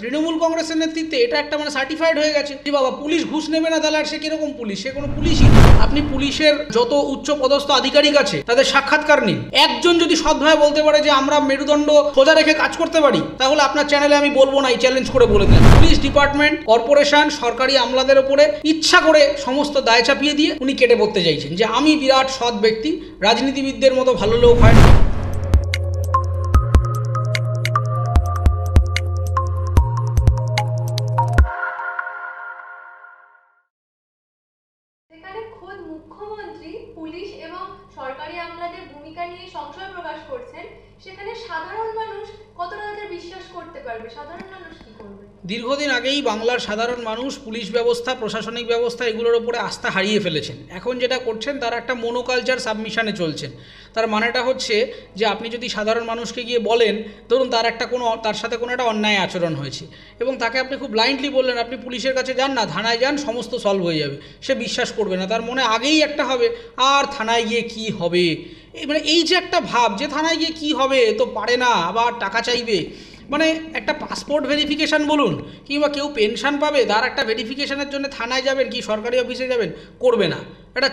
তৃণমূল কংগ্রেসের নেতৃত্বে এটা একটা মানে সার্টিফাইড হয়ে গেছে যে বাবা পুলিশ ঘুষ নেবে না তাহলে আর সে কিরকম পুলিশ সে কোনো পুলিশই আপনি পুলিশের যত উচ্চ পদস্থ আধিকারিক আছে তাদের সাক্ষাৎকার নিন একজন যদি সদ্ভাবে বলতে পারে যে আমরা মেরুদণ্ড সোজা রেখে কাজ করতে পারি তাহলে আপনার চ্যানেলে আমি বলবো না এই চ্যালেঞ্জ করে বলে দিন পুলিশ ডিপার্টমেন্ট কর্পোরেশন সরকারি আমলাদের ওপরে ইচ্ছা করে সমস্ত দায় চাপিয়ে দিয়ে উনি কেটে পড়তে চাইছেন যে আমি বিরাট সৎ ব্যক্তি রাজনীতিবিদদের মতো ভালো লোক হয় না বাংলার সাধারণ মানুষ পুলিশ ব্যবস্থা প্রশাসনিক ব্যবস্থা এগুলোর ওপরে আস্থা হারিয়ে ফেলেছেন এখন যেটা করছেন তারা একটা মনোকালচার সাবমিশনে চলছেন তার মানেটা হচ্ছে যে আপনি যদি সাধারণ মানুষকে গিয়ে বলেন ধরুন তার একটা কোনো তার সাথে কোনো একটা অন্যায় আচরণ হয়েছে এবং তাকে আপনি খুব ব্লাইন্ডলি বললেন আপনি পুলিশের কাছে যান না থানায় যান সমস্ত সলভ হয়ে যাবে সে বিশ্বাস করবে না তার মনে আগেই একটা হবে আর থানায় গিয়ে কি হবে মানে এই যে একটা ভাব যে থানায় গিয়ে কি হবে তো পারে না আবার টাকা চাইবে মানে একটা পাসপোর্ট ভেরিফিকেশান বলুন কিংবা কেউ পেনশন পাবে তার একটা ভেরিফিকেশানের জন্য থানায় যাবেন কি সরকারি অফিসে যাবেন করবে না একটা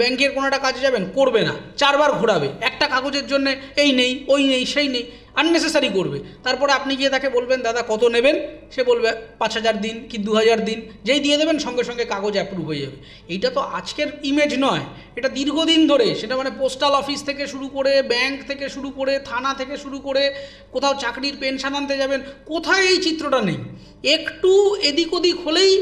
ব্যাংকের কোনো একটা কাজে যাবেন করবে না চারবার ঘোরাবে একটা কাগজের জন্য এই নেই ওই নেই সেই নেই আননেসেসারি করবে তারপরে আপনি গিয়ে তাকে বলবেন দাদা কত নেবেন সে বলবে পাঁচ হাজার দিন কি দু হাজার দিন যেই দিয়ে দেবেন সঙ্গে সঙ্গে কাগজ অ্যাপ্রুভ হয়ে যাবে এইটা তো আজকের ইমেজ নয় এটা দীর্ঘদিন ধরে সেটা মানে পোস্টাল অফিস থেকে শুরু করে ব্যাংক থেকে শুরু করে থানা থেকে শুরু করে কোথাও চাকরির পেনশন আনতে যাবেন কোথায় এই চিত্রটা নেই একটু এদিক ওদিক হলেই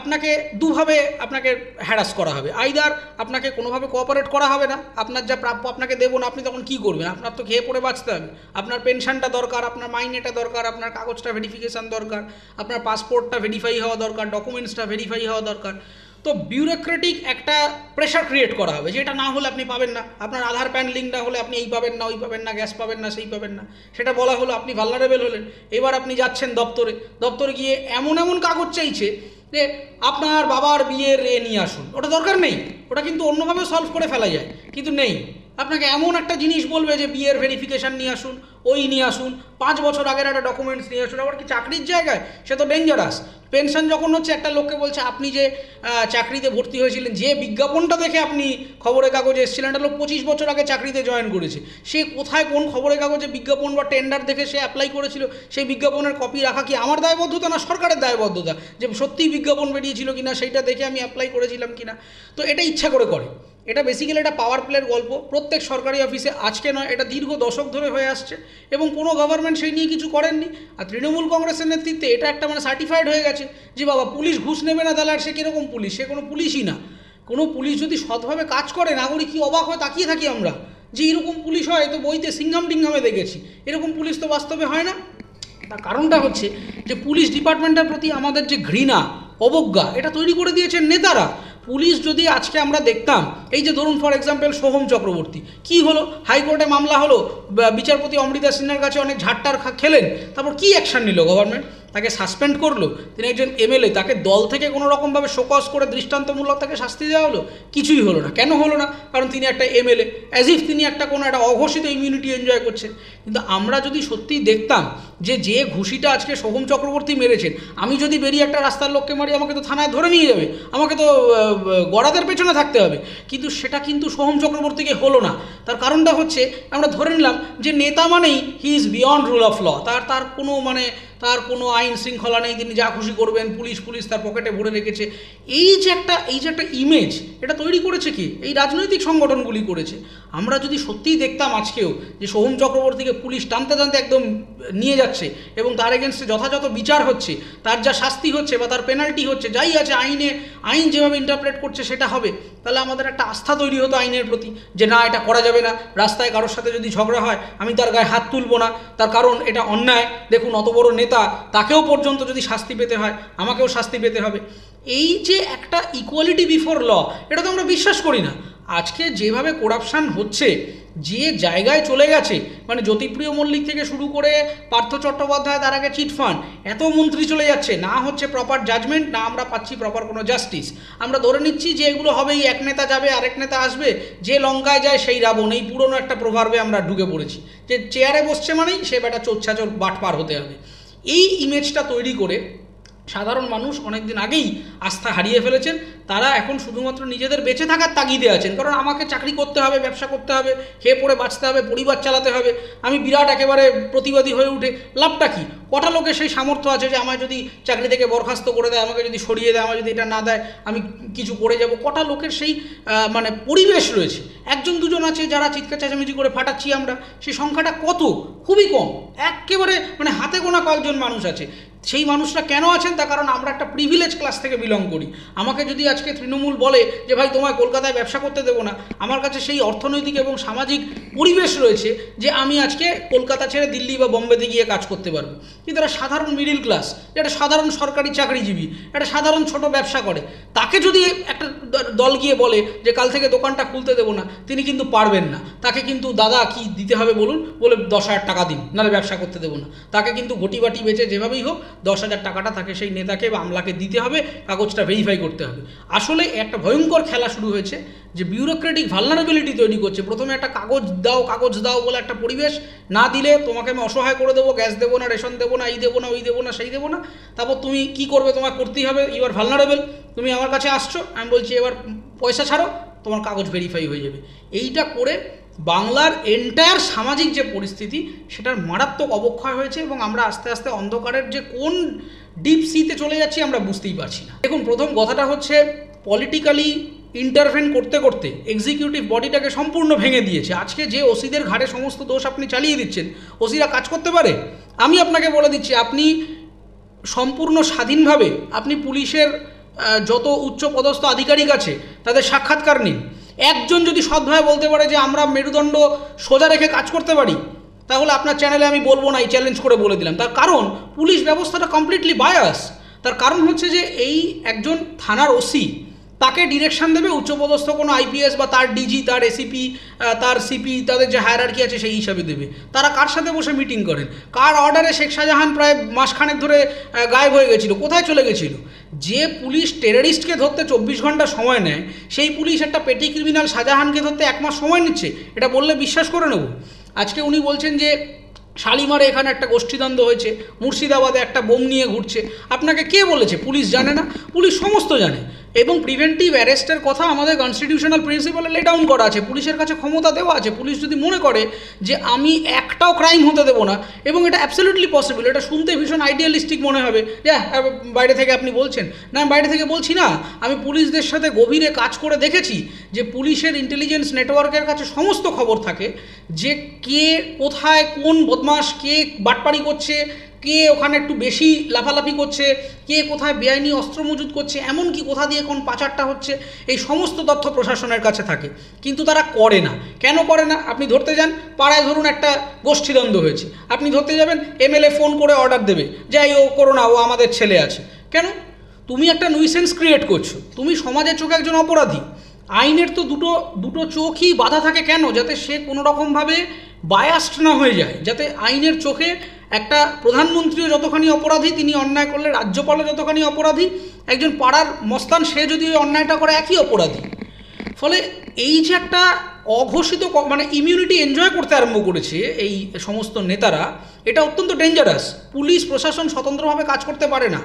আপনাকে দুভাবে আপনাকে হ্যারাস করা হবে আইদার আপনাকে কোনোভাবে কোঅপারেট করা হবে না আপনার যা প্রাপ্য আপনাকে দেবো না আপনি তখন কী করবেন আপনার তো খেয়ে পড়ে বাঁচতে হবে আপনার পেনশনটা দরকার আপনার মাইনেটা দরকার আপনার কাগজটা ভেরিফিকেশান দরকার আপনার পাসপোর্টটা ভেরিফাই হওয়া দরকার ডকুমেন্টসটা ভেরিফাই হওয়া দরকার তো বিউরোক্রেটিক একটা প্রেশার ক্রিয়েট করা হবে যেটা না হলে আপনি পাবেন না আপনার আধার প্যান লিঙ্ক না হলে আপনি এই পাবেন না ওই পাবেন না গ্যাস পাবেন না সেই পাবেন না সেটা বলা হলো আপনি ভাল্লারেবেল হলেন এবার আপনি যাচ্ছেন দপ্তরে দপ্তরে গিয়ে এমন এমন কাগজ চাইছে যে আপনার বাবার বিয়ের এ নিয়ে আসুন ওটা দরকার নেই ওটা কিন্তু অন্যভাবে সলভ করে ফেলা যায় কিন্তু নেই আপনাকে এমন একটা জিনিস বলবে যে বিয়ের ভেরিফিকেশান নিয়ে আসুন ওই নিয়ে আসুন পাঁচ বছর আগের একটা ডকুমেন্টস নিয়ে আসুন আবার কি চাকরির জায়গায় সে তো ডেঞ্জারাস পেনশন যখন হচ্ছে একটা লোককে বলছে আপনি যে চাকরিতে ভর্তি হয়েছিলেন যে বিজ্ঞাপনটা দেখে আপনি খবরের কাগজে এসেছিলেন একটা লোক পঁচিশ বছর আগে চাকরিতে জয়েন করেছে সে কোথায় কোন খবরের কাগজে বিজ্ঞাপন বা টেন্ডার দেখে সে অ্যাপ্লাই করেছিল সেই বিজ্ঞাপনের কপি রাখা কি আমার দায়বদ্ধতা না সরকারের দায়বদ্ধতা যে সত্যিই বিজ্ঞাপন বেরিয়েছিল না সেইটা দেখে আমি অ্যাপ্লাই করেছিলাম কি না তো এটা ইচ্ছা করে করে এটা বেসিক্যালি একটা পাওয়ার প্লের গল্প প্রত্যেক সরকারি অফিসে আজকে নয় এটা দীর্ঘ দশক ধরে হয়ে আসছে এবং কোনো গভর্নমেন্ট সেই নিয়ে কিছু করেননি আর তৃণমূল কংগ্রেসের নেতৃত্বে এটা একটা মানে সার্টিফাইড হয়ে গেছে যে বাবা পুলিশ ঘুষ নেবে না তাহলে আর সে কীরকম পুলিশ সে কোনো পুলিশই না কোনো পুলিশ যদি সৎভাবে কাজ করে নাগরিক কি অবাক হয়ে তাকিয়ে থাকি আমরা যে এরকম পুলিশ হয় তো বইতে সিংহাম টিংহামে দেখেছি এরকম পুলিশ তো বাস্তবে হয় না তার কারণটা হচ্ছে যে পুলিশ ডিপার্টমেন্টের প্রতি আমাদের যে ঘৃণা অবজ্ঞা এটা তৈরি করে দিয়েছেন নেতারা পুলিশ যদি আজকে আমরা দেখতাম এই যে ধরুন ফর এক্সাম্পল সোহম চক্রবর্তী কি হলো হাইকোর্টে মামলা হলো বিচারপতি অমৃতা সিনহার কাছে অনেক ঝাট্টার খেলেন তারপর কি অ্যাকশান নিল গভর্নমেন্ট তাকে সাসপেন্ড করলো তিনি একজন এমএলএ তাকে দল থেকে কোনো রকমভাবে শোকস করে দৃষ্টান্তমূলক তাকে শাস্তি দেওয়া হলো কিছুই হলো না কেন হলো না কারণ তিনি একটা এমএলএ অ্যাজ ইফ তিনি একটা কোনো একটা অঘোষিত ইমিউনিটি এনজয় করছেন কিন্তু আমরা যদি সত্যিই দেখতাম যে যে ঘুষিটা আজকে সোহম চক্রবর্তী মেরেছেন আমি যদি বেরিয়ে একটা রাস্তার লোককে মারি আমাকে তো থানায় ধরে নিয়ে যাবে আমাকে তো গড়াদের পেছনে থাকতে হবে কিন্তু সেটা কিন্তু সোহম চক্রবর্তীকে হলো না তার কারণটা হচ্ছে আমরা ধরে নিলাম যে নেতা মানেই he is beyond rule of law তার তার কোনো মানে তার কোনো আইন শৃঙ্খলা নেই তিনি যা খুশি করবেন পুলিশ পুলিশ তার পকেটে ভরে রেখেছে এই যে একটা এই যে একটা ইমেজ এটা তৈরি করেছে কি এই রাজনৈতিক সংগঠনগুলি করেছে আমরা যদি সত্যিই দেখতাম আজকেও যে সোহম চক্রবর্তীকে পুলিশ টানতে টানতে একদম নিয়ে যাচ্ছে এবং তার এগেনস্টে যথাযথ বিচার হচ্ছে তার যা শাস্তি হচ্ছে বা তার পেনাল্টি হচ্ছে যাই আছে আইনে আইন যেভাবে ইন্টারপ্রেট করছে সেটা হবে তাহলে আমাদের একটা আস্থা তৈরি হতো আইনের প্রতি যে না এটা করা যাবে না রাস্তায় কারোর সাথে যদি ঝগড়া হয় আমি তার গায়ে হাত তুলবো না তার কারণ এটা অন্যায় দেখুন অত বড় নেতা তাকেও পর্যন্ত যদি শাস্তি পেতে হয় আমাকেও শাস্তি পেতে হবে এই যে একটা ইকুয়ালিটি বিফোর ল এটা তো আমরা বিশ্বাস করি না আজকে যেভাবে করাপশান হচ্ছে যে জায়গায় চলে গেছে মানে জ্যোতিপ্রিয় মল্লিক থেকে শুরু করে পার্থ চট্টোপাধ্যায় তার আগে চিটফান্ড এত মন্ত্রী চলে যাচ্ছে না হচ্ছে প্রপার জাজমেন্ট না আমরা পাচ্ছি প্রপার কোনো জাস্টিস আমরা ধরে নিচ্ছি যে এগুলো হবেই এক নেতা যাবে আরেক নেতা আসবে যে লঙ্কায় যায় সেই রাবণ এই পুরনো একটা প্রভাবে আমরা ঢুকে পড়েছি যে চেয়ারে বসছে মানেই সে বেটা চোচ্ছাচোর বাটপার হতে হবে এই ইমেজটা তৈরি করে সাধারণ মানুষ অনেকদিন আগেই আস্থা হারিয়ে ফেলেছেন তারা এখন শুধুমাত্র নিজেদের বেঁচে থাকার তাগিদে আছেন কারণ আমাকে চাকরি করতে হবে ব্যবসা করতে হবে খেয়ে পড়ে বাঁচতে হবে পরিবার চালাতে হবে আমি বিরাট একেবারে প্রতিবাদী হয়ে উঠে লাভটা কী কটা লোকের সেই সামর্থ্য আছে যে আমায় যদি চাকরি থেকে বরখাস্ত করে দেয় আমাকে যদি সরিয়ে দেয় আমার যদি এটা না দেয় আমি কিছু করে যাব কটা লোকের সেই মানে পরিবেশ রয়েছে একজন দুজন আছে যারা চিৎকার চাচামিচি করে ফাটাচ্ছি আমরা সেই সংখ্যাটা কত খুবই কম একেবারে মানে হাতে গোনা কয়েকজন মানুষ আছে সেই মানুষরা কেন আছেন তার কারণ আমরা একটা প্রিভিলেজ ক্লাস থেকে বিলং করি আমাকে যদি আজকে তৃণমূল বলে যে ভাই তোমায় কলকাতায় ব্যবসা করতে দেবো না আমার কাছে সেই অর্থনৈতিক এবং সামাজিক পরিবেশ রয়েছে যে আমি আজকে কলকাতা ছেড়ে দিল্লি বা বোম্বেতে গিয়ে কাজ করতে পারবো কিন্তু একটা সাধারণ মিডিল ক্লাস একটা সাধারণ সরকারি চাকরিজীবী একটা সাধারণ ছোট ব্যবসা করে তাকে যদি একটা দল গিয়ে বলে যে কাল থেকে দোকানটা খুলতে দেবো না তিনি কিন্তু পারবেন না তাকে কিন্তু দাদা কি দিতে হবে বলুন বলে দশ হাজার টাকা দিন নাহলে ব্যবসা করতে দেবো না তাকে কিন্তু ঘটি বাটি বেচে যেভাবেই হোক দশ হাজার টাকাটা তাকে সেই নেতাকে বা আমলাকে দিতে হবে কাগজটা ভেরিফাই করতে হবে আসলে একটা ভয়ঙ্কর খেলা শুরু হয়েছে যে বিউরোক্রেটিক ভালনারেবিলিটি তৈরি করছে প্রথমে একটা কাগজ দাও কাগজ দাও বলে একটা পরিবেশ না দিলে তোমাকে আমি অসহায় করে দেবো গ্যাস দেবো না রেশন দেবো না এই দেবো না ওই দেবো না সেই দেবো না তারপর তুমি কি করবে তোমার করতেই হবে ইউর ভালনারেবেল তুমি আমার কাছে আসছো আমি বলছি এবার পয়সা ছাড়ো তোমার কাগজ ভেরিফাই হয়ে যাবে এইটা করে বাংলার এন্টায়ার সামাজিক যে পরিস্থিতি সেটার মারাত্মক অবক্ষয় হয়েছে এবং আমরা আস্তে আস্তে অন্ধকারের যে কোন ডিপ সিতে চলে যাচ্ছি আমরা বুঝতেই পারছি না দেখুন প্রথম কথাটা হচ্ছে পলিটিক্যালি ইন্টারভেন করতে করতে এক্সিকিউটিভ বডিটাকে সম্পূর্ণ ভেঙে দিয়েছে আজকে যে ওসিদের ঘাড়ে সমস্ত দোষ আপনি চালিয়ে দিচ্ছেন ওসিরা কাজ করতে পারে আমি আপনাকে বলে দিচ্ছি আপনি সম্পূর্ণ স্বাধীনভাবে আপনি পুলিশের যত উচ্চ পদস্থ আধিকারিক আছে তাদের সাক্ষাৎকার নিন একজন যদি সৎভাবে বলতে পারে যে আমরা মেরুদণ্ড সোজা রেখে কাজ করতে পারি তাহলে আপনার চ্যানেলে আমি বলবো না এই চ্যালেঞ্জ করে বলে দিলাম তার কারণ পুলিশ ব্যবস্থাটা কমপ্লিটলি বায়াস তার কারণ হচ্ছে যে এই একজন থানার ওসি তাকে ডিরেকশান দেবে উচ্চপদস্থ কোনো আইপিএস বা তার ডিজি তার এসিপি e তার সিপি তাদের যে কি আছে সেই হিসাবে দেবে তারা কার সাথে বসে মিটিং করেন কার অর্ডারে শেখ শাহজাহান প্রায় মাসখানেক ধরে গায়েব হয়ে গেছিল কোথায় চলে গেছিল যে পুলিশ টেররিস্টকে ধরতে চব্বিশ ঘন্টা সময় নেয় সেই পুলিশ একটা পেটি ক্রিমিনাল শাহজাহানকে ধরতে এক মাস সময় নিচ্ছে এটা বললে বিশ্বাস করে নেব আজকে উনি বলছেন যে শালিমারে এখানে একটা গোষ্ঠীদ্বন্দ্ব হয়েছে মুর্শিদাবাদে একটা বোম নিয়ে ঘুরছে আপনাকে কে বলেছে পুলিশ জানে না পুলিশ সমস্ত জানে এবং প্রিভেন্টিভ অ্যারেস্টের কথা আমাদের কনস্টিটিউশনাল প্রিন্সিপালে লে ডাউন করা আছে পুলিশের কাছে ক্ষমতা দেওয়া আছে পুলিশ যদি মনে করে যে আমি একটাও ক্রাইম হতে দেবো না এবং এটা অ্যাবসলিউটলি পসিবল এটা শুনতে ভীষণ আইডিয়ালিস্টিক মনে হবে যে বাইরে থেকে আপনি বলছেন না আমি বাইরে থেকে বলছি না আমি পুলিশদের সাথে গভীরে কাজ করে দেখেছি যে পুলিশের ইন্টেলিজেন্স নেটওয়ার্কের কাছে সমস্ত খবর থাকে যে কে কোথায় কোন বদমাস কে বাটপাড়ি করছে কে ওখানে একটু বেশি লাফালাফি করছে কে কোথায় বেআইনি অস্ত্র মজুত করছে এমন কি কোথা দিয়ে কোন পাচারটা হচ্ছে এই সমস্ত তথ্য প্রশাসনের কাছে থাকে কিন্তু তারা করে না কেন করে না আপনি ধরতে যান পাড়ায় ধরুন একটা গোষ্ঠীদ্বন্দ্ব হয়েছে আপনি ধরতে যাবেন এমএলএ ফোন করে অর্ডার দেবে যাই ও করো না ও আমাদের ছেলে আছে কেন তুমি একটা নুইসেন্স ক্রিয়েট করছো তুমি সমাজের চোখে একজন অপরাধী আইনের তো দুটো দুটো চোখই বাধা থাকে কেন যাতে সে কোনোরকমভাবে বায়াস্ট না হয়ে যায় যাতে আইনের চোখে একটা প্রধানমন্ত্রীও যতখানি অপরাধী তিনি অন্যায় করলে রাজ্যপালও যতখানি অপরাধী একজন পাড়ার মস্তান সে যদি ওই অন্যায়টা করে একই অপরাধী ফলে এই যে একটা অঘোষিত মানে ইমিউনিটি এনজয় করতে আরম্ভ করেছে এই সমস্ত নেতারা এটা অত্যন্ত ডেঞ্জারাস পুলিশ প্রশাসন স্বতন্ত্রভাবে কাজ করতে পারে না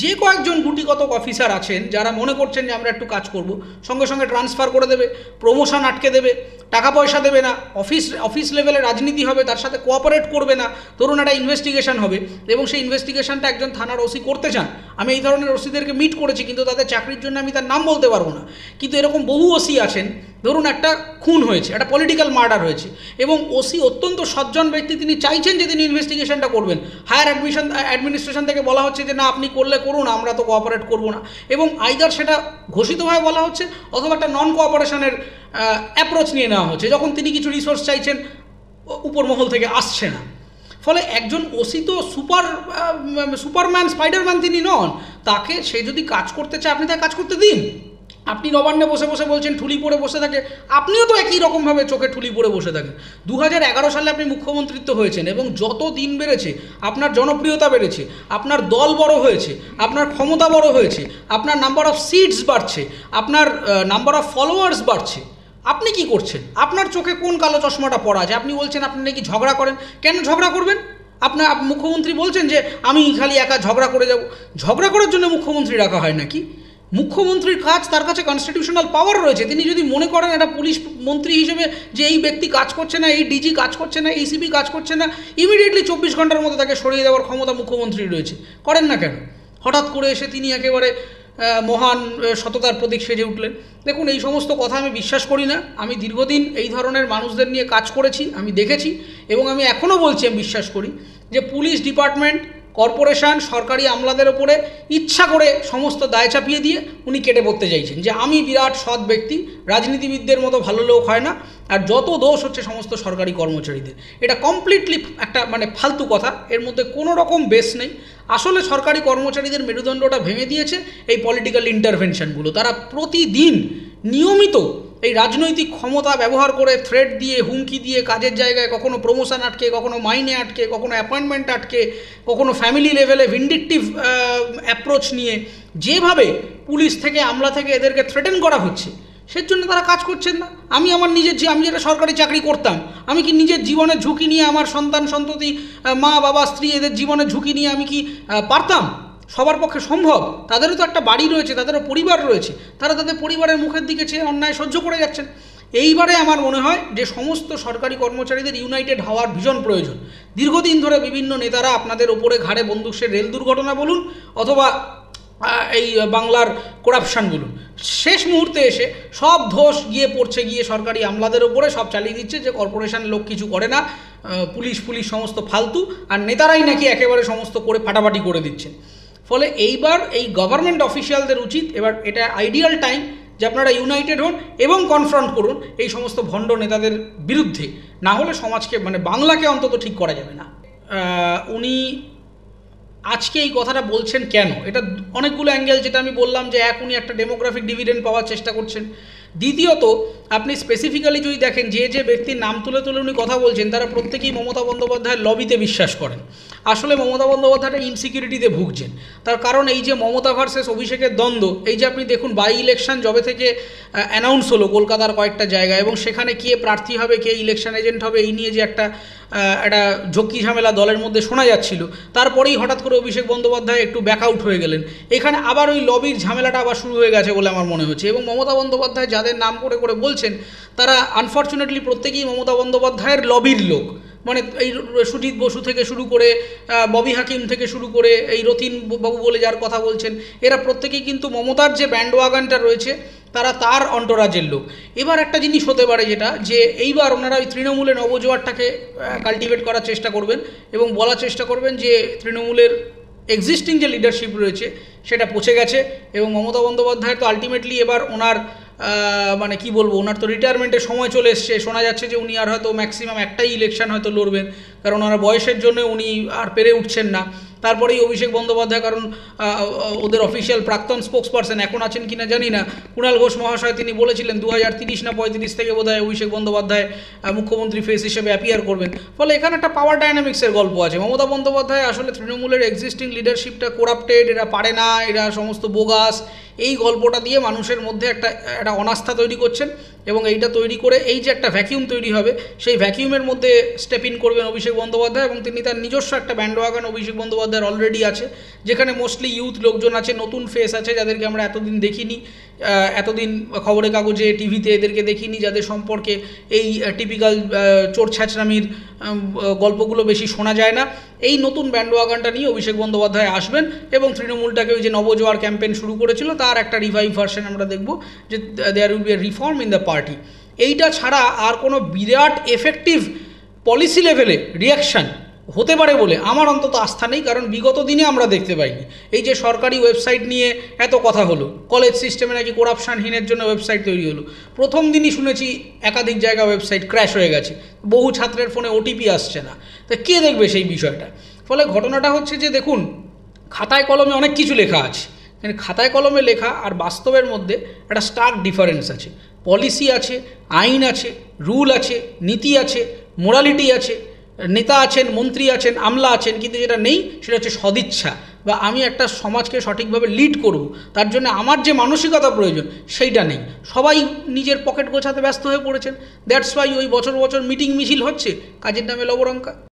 যে কয়েকজন গুটিগতক অফিসার আছেন যারা মনে করছেন যে আমরা একটু কাজ করব সঙ্গে সঙ্গে ট্রান্সফার করে দেবে প্রমোশন আটকে দেবে টাকা পয়সা দেবে না অফিস অফিস লেভেলে রাজনীতি হবে তার সাথে কোঅপারেট করবে না ধরুন একটা ইনভেস্টিগেশন হবে এবং সেই ইনভেস্টিগেশনটা একজন থানার ওসি করতে চান আমি এই ধরনের ওসিদেরকে মিট করেছি কিন্তু তাদের চাকরির জন্য আমি তার নাম বলতে পারবো না কিন্তু এরকম বহু ওসি আছেন ধরুন একটা খুন হয়েছে একটা পলিটিক্যাল মার্ডার হয়েছে এবং ওসি অত্যন্ত সজ্জন ব্যক্তি তিনি চাইছেন যে তিনি ইনভেস্টিগেশনটা করবেন হায়ার অ্যাডমিশন অ্যাডমিনিস্ট্রেশন থেকে বলা হচ্ছে যে না আপনি করলে করুন আমরা তো কোঅপারেট করবো না এবং আইদার সেটা ঘোষিতভাবে বলা হচ্ছে অথবা একটা নন কোঅপারেশনের অ্যাপ্রোচ নিয়ে নেওয়া হচ্ছে যখন তিনি কিছু রিসোর্স চাইছেন উপর মহল থেকে আসছে না ফলে একজন ওসি তো সুপার সুপারম্যান স্পাইডারম্যান তিনি নন তাকে সে যদি কাজ করতে চায় আপনি তাকে কাজ করতে দিন আপনি নবান্নে বসে বসে বলছেন ঠুলি পরে বসে থাকে আপনিও তো একই রকমভাবে চোখে ঠুলি পরে বসে থাকেন দু সালে আপনি মুখ্যমন্ত্রিত্ব হয়েছেন এবং যত দিন বেড়েছে আপনার জনপ্রিয়তা বেড়েছে আপনার দল বড় হয়েছে আপনার ক্ষমতা বড় হয়েছে আপনার নাম্বার অফ সিটস বাড়ছে আপনার নাম্বার অফ ফলোয়ার্স বাড়ছে আপনি কি করছেন আপনার চোখে কোন কালো চশমাটা পড়া আছে আপনি বলছেন আপনি নাকি ঝগড়া করেন কেন ঝগড়া করবেন আপনার মুখ্যমন্ত্রী বলছেন যে আমি খালি একা ঝগড়া করে যাব ঝগড়া করার জন্য মুখ্যমন্ত্রী রাখা হয় নাকি মুখ্যমন্ত্রীর কাজ তার কাছে কনস্টিটিউশনাল পাওয়ার রয়েছে তিনি যদি মনে করেন একটা পুলিশ মন্ত্রী হিসেবে যে এই ব্যক্তি কাজ করছে না এই ডিজি কাজ করছে না এই কাজ করছে না ইমিডিয়েটলি চব্বিশ ঘন্টার মধ্যে তাকে সরিয়ে দেওয়ার ক্ষমতা মুখ্যমন্ত্রী রয়েছে করেন না কেন হঠাৎ করে এসে তিনি একেবারে মহান সততার প্রতীক সেজে উঠলেন দেখুন এই সমস্ত কথা আমি বিশ্বাস করি না আমি দীর্ঘদিন এই ধরনের মানুষদের নিয়ে কাজ করেছি আমি দেখেছি এবং আমি এখনও বলছি আমি বিশ্বাস করি যে পুলিশ ডিপার্টমেন্ট কর্পোরেশন সরকারি আমলাদের ওপরে ইচ্ছা করে সমস্ত দায় চাপিয়ে দিয়ে উনি কেটে পড়তে চাইছেন যে আমি বিরাট সৎ ব্যক্তি রাজনীতিবিদদের মতো ভালো লোক হয় না আর যত দোষ হচ্ছে সমস্ত সরকারি কর্মচারীদের এটা কমপ্লিটলি একটা মানে ফালতু কথা এর মধ্যে কোনো রকম বেস নেই আসলে সরকারি কর্মচারীদের মেরুদণ্ডটা ভেঙে দিয়েছে এই পলিটিক্যাল ইন্টারভেনশনগুলো তারা প্রতিদিন নিয়মিত এই রাজনৈতিক ক্ষমতা ব্যবহার করে থ্রেড দিয়ে হুমকি দিয়ে কাজের জায়গায় কখনো প্রমোশন আটকে কখনো মাইনে আটকে কখনো অ্যাপয়েন্টমেন্ট আটকে কখনো ফ্যামিলি লেভেলে ভিন্ডিকটিভ অ্যাপ্রোচ নিয়ে যেভাবে পুলিশ থেকে আমলা থেকে এদেরকে থ্রেটেন করা হচ্ছে সের জন্য তারা কাজ করছেন না আমি আমার নিজের যে আমি যেটা সরকারি চাকরি করতাম আমি কি নিজের জীবনের ঝুঁকি নিয়ে আমার সন্তান সন্ততি মা বাবা স্ত্রী এদের জীবনের ঝুঁকি নিয়ে আমি কি পারতাম সবার পক্ষে সম্ভব তাদেরও তো একটা বাড়ি রয়েছে তাদেরও পরিবার রয়েছে তারা তাদের পরিবারের মুখের দিকে চেয়ে অন্যায় সহ্য করে যাচ্ছেন এইবারে আমার মনে হয় যে সমস্ত সরকারি কর্মচারীদের ইউনাইটেড হওয়ার ভীষণ প্রয়োজন দীর্ঘদিন ধরে বিভিন্ন নেতারা আপনাদের ওপরে ঘাড়ে বন্দুকের রেল দুর্ঘটনা বলুন অথবা এই বাংলার করাপশান বলুন শেষ মুহূর্তে এসে সব ধোষ গিয়ে পড়ছে গিয়ে সরকারি আমলাদের ওপরে সব চালিয়ে দিচ্ছে যে কর্পোরেশন লোক কিছু করে না পুলিশ পুলিশ সমস্ত ফালতু আর নেতারাই নাকি একেবারে সমস্ত করে ফাটাফাটি করে দিচ্ছে ফলে এইবার এই গভর্নমেন্ট অফিসিয়ালদের উচিত এবার এটা আইডিয়াল টাইম যে আপনারা ইউনাইটেড হন এবং কনফ্রন্ট করুন এই সমস্ত ভণ্ড নেতাদের বিরুদ্ধে না হলে সমাজকে মানে বাংলাকে অন্তত ঠিক করা যাবে না উনি আজকে এই কথাটা বলছেন কেন এটা অনেকগুলো অ্যাঙ্গেল যেটা আমি বললাম যে এক উনি একটা ডেমোগ্রাফিক ডিভিডেন্ড পাওয়ার চেষ্টা করছেন দ্বিতীয়ত আপনি স্পেসিফিক্যালি যদি দেখেন যে যে ব্যক্তির নাম তুলে তুলে উনি কথা বলছেন তারা প্রত্যেকেই মমতা বন্দ্যোপাধ্যায়ের লবিতে বিশ্বাস করেন আসলে মমতা বন্দ্যোপাধ্যায়টা ইনসিকিউরিটিতে ভুগছেন তার কারণ এই যে মমতা ভার্সেস অভিষেকের দ্বন্দ্ব এই যে আপনি দেখুন বাই ইলেকশন জবে থেকে অ্যানাউন্স হলো কলকাতার কয়েকটা জায়গায় এবং সেখানে কে প্রার্থী হবে কে ইলেকশন এজেন্ট হবে এই নিয়ে যে একটা একটা ঝক্কি ঝামেলা দলের মধ্যে শোনা যাচ্ছিল তারপরেই হঠাৎ করে অভিষেক বন্দ্যোপাধ্যায় একটু ব্যাক আউট হয়ে গেলেন এখানে আবার ওই লবির ঝামেলাটা আবার শুরু হয়ে গেছে বলে আমার মনে হচ্ছে এবং মমতা বন্দ্যোপাধ্যায় যাদের নাম করে করে বলছেন তারা আনফর্চুনেটলি প্রত্যেকেই মমতা বন্দ্যোপাধ্যায়ের লবির লোক মানে এই সুজিত বসু থেকে শুরু করে ববি হাকিম থেকে শুরু করে এই রতিন বাবু বলে যার কথা বলছেন এরা প্রত্যেকেই কিন্তু মমতার যে ব্যান্ড ওয়াগানটা রয়েছে তারা তার অন্তরাজের লোক এবার একটা জিনিস হতে পারে যেটা যে এইবার ওনারা ওই তৃণমূলে নবজোয়ারটাকে কাল্টিভেট করার চেষ্টা করবেন এবং বলার চেষ্টা করবেন যে তৃণমূলের এক্সিস্টিং যে লিডারশিপ রয়েছে সেটা পচে গেছে এবং মমতা বন্দ্যোপাধ্যায় তো আলটিমেটলি এবার ওনার মানে কি বলবো ওনার তো রিটায়ারমেন্টের সময় চলে এসছে শোনা যাচ্ছে যে উনি আর হয়তো ম্যাক্সিমাম একটাই ইলেকশন হয়তো লড়বেন কারণ ওনার বয়সের জন্য উনি আর পেরে উঠছেন না তারপরেই অভিষেক বন্দ্যোপাধ্যায় কারণ ওদের অফিসিয়াল প্রাক্তন স্পোক্স পার্সন এখন আছেন কিনা জানি না কুণাল ঘোষ মহাশয় তিনি বলেছিলেন দু না পঁয়ত্রিশ থেকে বোধহয় অভিষেক বন্দ্যোপাধ্যায় মুখ্যমন্ত্রী ফেস হিসেবে অ্যাপিয়ার করবেন ফলে এখানে একটা পাওয়ার ডায়নামিক্সের গল্প আছে মমতা বন্দ্যোপাধ্যায় আসলে তৃণমূলের এক্সিস্টিং লিডারশিপটা করাপ্টেড এরা পারে না এরা সমস্ত বোগাস এই গল্পটা দিয়ে মানুষের মধ্যে একটা একটা অনাস্থা তৈরি করছেন এবং এইটা তৈরি করে এই যে একটা ভ্যাকিউম তৈরি হবে সেই ভ্যাকিউমের মধ্যে স্টেপ ইন করবেন অভিষেক বন্দ্যোপাধ্যায় এবং তিনি তার নিজস্ব একটা ব্যান্ড ওয়াগান অভিষেক বন্দ্যোপাধ্যায়ের অলরেডি আছে যেখানে মোস্টলি ইউথ লোকজন আছে নতুন ফেস আছে যাদেরকে আমরা এতদিন দেখিনি এতদিন খবরের কাগজে টিভিতে এদেরকে দেখিনি যাদের সম্পর্কে এই টিপিক্যাল চোর ছ্যাঁচড়ামির গল্পগুলো বেশি শোনা যায় না এই নতুন ব্যান্ডওয়াগানটা নিয়ে অভিষেক বন্দ্যোপাধ্যায় আসবেন এবং তৃণমূলটাকে ওই যে নবজোয়ার ক্যাম্পেন শুরু করেছিল তার একটা রিভাইভ ভার্সন আমরা দেখব যে there will be reform in the party এইটা ছাড়া আর কোনো বিরাট এফেক্টিভ পলিসি লেভেলে রিয়াকশান হতে পারে বলে আমার অন্তত আস্থা নেই কারণ বিগত দিনে আমরা দেখতে পাইনি এই যে সরকারি ওয়েবসাইট নিয়ে এত কথা হলো কলেজ সিস্টেমে নাকি করাপশানহীনের জন্য ওয়েবসাইট তৈরি হলো প্রথম দিনই শুনেছি একাধিক জায়গা ওয়েবসাইট ক্র্যাশ হয়ে গেছে বহু ছাত্রের ফোনে ওটিপি আসছে না তা কে দেখবে সেই বিষয়টা ফলে ঘটনাটা হচ্ছে যে দেখুন খাতায় কলমে অনেক কিছু লেখা আছে মানে খাতায় কলমে লেখা আর বাস্তবের মধ্যে একটা স্টার্ক ডিফারেন্স আছে পলিসি আছে আইন আছে রুল আছে নীতি আছে মোরালিটি আছে নেতা আছেন মন্ত্রী আছেন আমলা আছেন কিন্তু যেটা নেই সেটা হচ্ছে সদিচ্ছা বা আমি একটা সমাজকে সঠিকভাবে লিড করব তার জন্য আমার যে মানসিকতা প্রয়োজন সেইটা নেই সবাই নিজের পকেট গোছাতে ব্যস্ত হয়ে পড়েছেন দ্যাটস ওয়াই ওই বছর বছর মিটিং মিছিল হচ্ছে কাজের নামে লবরঙ্কা